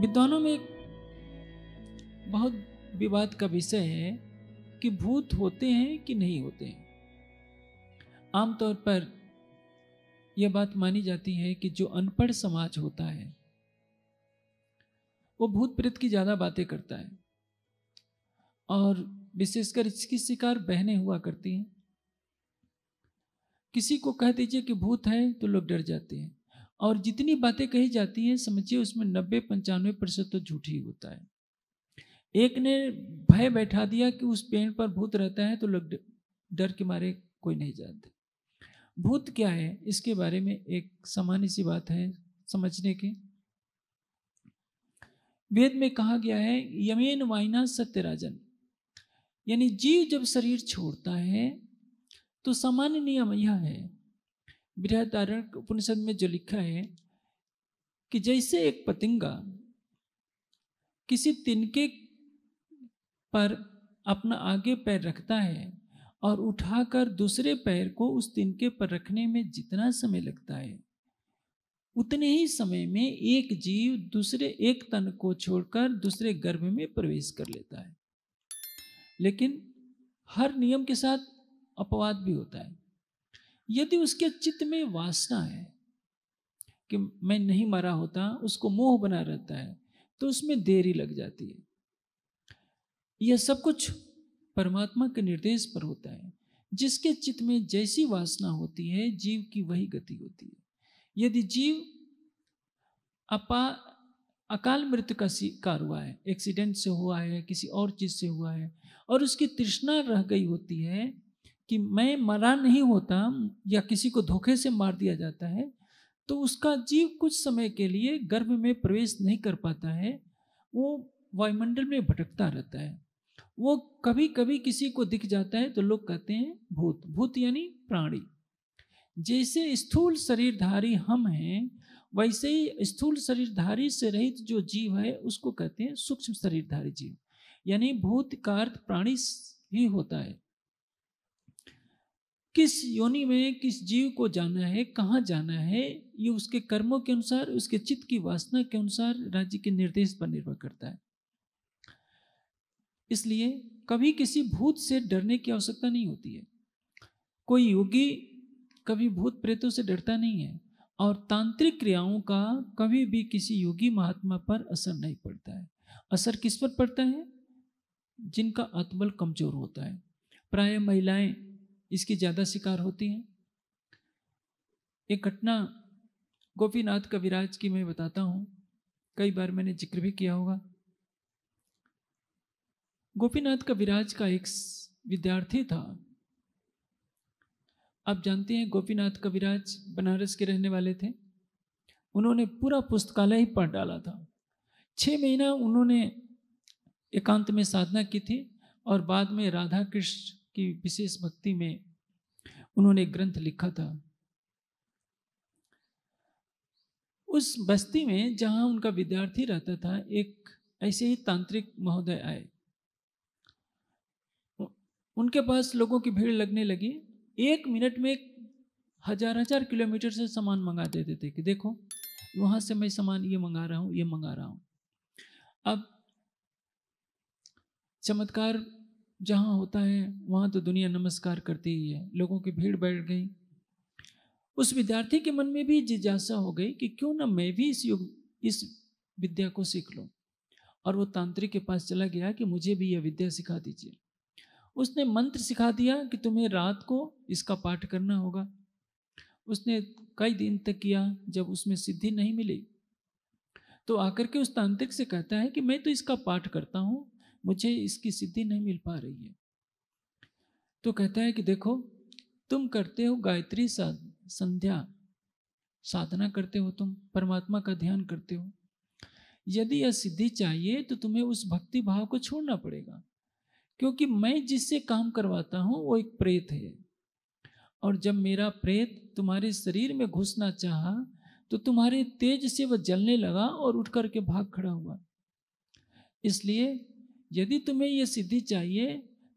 विद्वानों में एक बहुत विवाद का विषय है कि भूत होते हैं कि नहीं होते हैं आमतौर पर यह बात मानी जाती है कि जो अनपढ़ समाज होता है वो भूत प्रेत की ज़्यादा बातें करता है और विशेषकर इसकी शिकार बहने हुआ करती हैं किसी को कह दीजिए कि भूत है तो लोग डर जाते हैं और जितनी बातें कही जाती हैं समझिए उसमें नब्बे पंचानवे प्रतिशत तो झूठ ही होता है एक ने भय बैठा दिया कि उस पेड़ पर भूत रहता है तो लोग डर के मारे कोई नहीं जानते भूत क्या है इसके बारे में एक सामान्य सी बात है समझने के वेद में कहा गया है यमेन वाइना राजन यानी जीव जब शरीर छोड़ता है तो सामान्य नियम यह है बृहदारण उपनिषद में जो लिखा है कि जैसे एक पतिंगा किसी तिनके पर अपना आगे पैर रखता है और उठाकर दूसरे पैर को उस तिनके पर रखने में जितना समय लगता है उतने ही समय में एक जीव दूसरे एक तन को छोड़कर दूसरे गर्भ में प्रवेश कर लेता है लेकिन हर नियम के साथ अपवाद भी होता है यदि उसके चित्त में वासना है कि मैं नहीं मरा होता उसको मोह बना रहता है तो उसमें देरी लग जाती है यह सब कुछ परमात्मा के निर्देश पर होता है जिसके चित्त में जैसी वासना होती है जीव की वही गति होती है यदि जीव अपा अकाल मृत्यु का शिकार हुआ है एक्सीडेंट से हुआ है किसी और चीज से हुआ है और उसकी तृष्णा रह गई होती है कि मैं मरा नहीं होता या किसी को धोखे से मार दिया जाता है तो उसका जीव कुछ समय के लिए गर्भ में प्रवेश नहीं कर पाता है वो वायुमंडल में भटकता रहता है वो कभी कभी किसी को दिख जाता है तो लोग कहते हैं भूत भूत यानी प्राणी जैसे स्थूल शरीरधारी हम हैं वैसे ही स्थूल शरीरधारी से रहित जो जीव है उसको कहते हैं सूक्ष्म शरीरधारी जीव यानी भूत का अर्थ प्राणी ही होता है किस योनि में किस जीव को जाना है कहाँ जाना है ये उसके कर्मों के अनुसार उसके चित्त की वासना के अनुसार राज्य के निर्देश पर निर्भर करता है इसलिए कभी किसी भूत से डरने की आवश्यकता नहीं होती है कोई योगी कभी भूत प्रेतों से डरता नहीं है और तांत्रिक क्रियाओं का कभी भी किसी योगी महात्मा पर असर नहीं पड़ता है असर किस पर पड़ता है जिनका आत्मबल कमजोर होता है प्राय महिलाएं इसकी ज़्यादा शिकार होती है एक घटना गोपीनाथ कविराज की मैं बताता हूं कई बार मैंने जिक्र भी किया होगा गोपीनाथ कविराज का एक विद्यार्थी था आप जानते हैं गोपीनाथ कविराज बनारस के रहने वाले थे उन्होंने पूरा पुस्तकालय ही पढ़ डाला था छह महीना उन्होंने एकांत में साधना की थी और बाद में राधा कृष्ण की विशेष भक्ति में उन्होंने ग्रंथ लिखा था उस बस्ती में जहां उनका विद्यार्थी रहता था एक ऐसे ही तांत्रिक महोदय आए उनके पास लोगों की भीड़ लगने लगी एक मिनट में हजार हजार किलोमीटर से सामान मंगा देते थे कि देखो वहां से मैं सामान ये मंगा रहा हूं ये मंगा रहा हूं अब चमत्कार जहाँ होता है वहाँ तो दुनिया नमस्कार करती ही है लोगों की भीड़ बैठ गई उस विद्यार्थी के मन में भी जिज्ञासा हो गई कि क्यों ना मैं भी इस युग इस विद्या को सीख लूँ और वो तांत्रिक के पास चला गया कि मुझे भी यह विद्या सिखा दीजिए उसने मंत्र सिखा दिया कि तुम्हें रात को इसका पाठ करना होगा उसने कई दिन तक किया जब उसमें सिद्धि नहीं मिली तो आकर के उस तांत्रिक से कहता है कि मैं तो इसका पाठ करता हूँ मुझे इसकी सिद्धि नहीं मिल पा रही है तो कहता है कि देखो तुम करते हो गायत्री संध्या साधना करते हो तुम परमात्मा का ध्यान करते हो यदि यह सिद्धि चाहिए तो तुम्हें उस भक्ति भाव को छोड़ना पड़ेगा क्योंकि मैं जिससे काम करवाता हूँ वो एक प्रेत है और जब मेरा प्रेत तुम्हारे शरीर में घुसना चाहा तो तुम्हारे तेज से वह जलने लगा और उठ करके भाग खड़ा हुआ इसलिए यदि तुम्हें ये सिद्धि चाहिए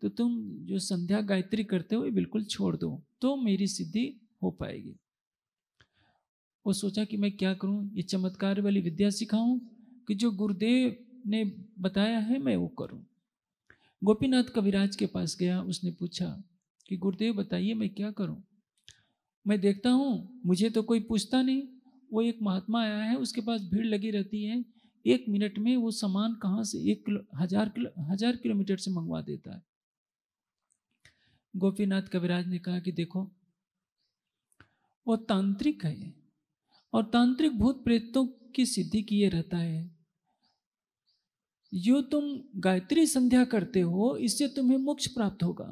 तो तुम जो संध्या गायत्री करते हो ये बिल्कुल छोड़ दो तो मेरी सिद्धि हो पाएगी वो सोचा कि मैं क्या करूं ये चमत्कार वाली विद्या सिखाऊं कि जो गुरुदेव ने बताया है मैं वो करूं गोपीनाथ कविराज के पास गया उसने पूछा कि गुरुदेव बताइए मैं क्या करूं मैं देखता हूं मुझे तो कोई पूछता नहीं वो एक महात्मा आया है उसके पास भीड़ लगी रहती है एक मिनट में वो सामान कहाँ से एक किलो हजार किलो हजार किलोमीटर से मंगवा देता है गोपीनाथ कविराज ने कहा कि देखो वो तांत्रिक है और तांत्रिक भूत प्रेतों की सिद्धि किए रहता है जो तुम गायत्री संध्या करते हो इससे तुम्हें मोक्ष प्राप्त होगा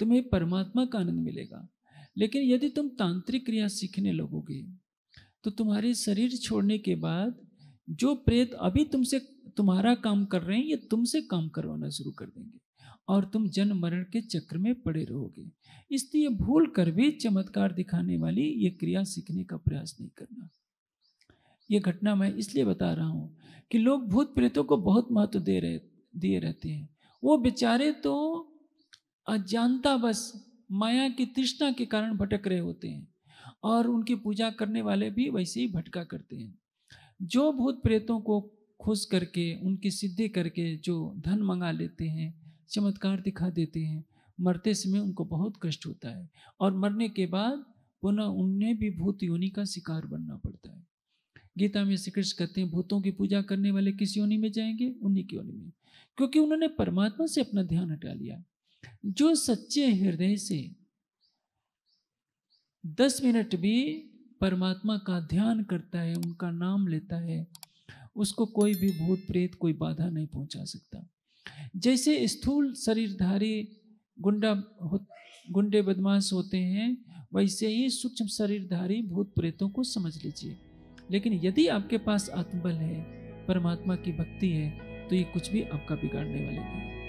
तुम्हें परमात्मा का आनंद मिलेगा लेकिन यदि तुम तांत्रिक क्रिया सीखने लगोगे तो तुम्हारे शरीर छोड़ने के बाद जो प्रेत अभी तुमसे तुम्हारा काम कर रहे हैं ये तुमसे काम करवाना शुरू कर देंगे और तुम जन्म मरण के चक्र में पड़े रहोगे इसलिए भूल कर भी चमत्कार दिखाने वाली ये क्रिया सीखने का प्रयास नहीं करना ये घटना मैं इसलिए बता रहा हूँ कि लोग भूत प्रेतों को बहुत महत्व दे रहे दिए रहते हैं वो बेचारे तो अजानता बस माया की तृष्णा के कारण भटक रहे होते हैं और उनकी पूजा करने वाले भी वैसे ही भटका करते हैं जो भूत प्रेतों को खुश करके उनकी सिद्धि करके जो धन मंगा लेते हैं चमत्कार दिखा देते हैं मरते समय उनको बहुत कष्ट होता है और मरने के बाद पुनः उन्हें भी भूत योनि का शिकार बनना पड़ता है गीता में श्री कृष्ण कहते हैं भूतों की पूजा करने वाले किस योनि में जाएंगे उन्हीं की योनि में क्योंकि उन्होंने परमात्मा से अपना ध्यान हटा लिया जो सच्चे हृदय से दस मिनट भी परमात्मा का ध्यान करता है उनका नाम लेता है उसको कोई भी भूत प्रेत कोई बाधा नहीं पहुंचा सकता जैसे स्थूल शरीरधारी गुंडा हो गुंडे बदमाश होते हैं वैसे ही सूक्ष्म शरीरधारी भूत प्रेतों को समझ लीजिए लेकिन यदि आपके पास आत्मबल है परमात्मा की भक्ति है तो ये कुछ भी आपका बिगाड़ने वाले नहीं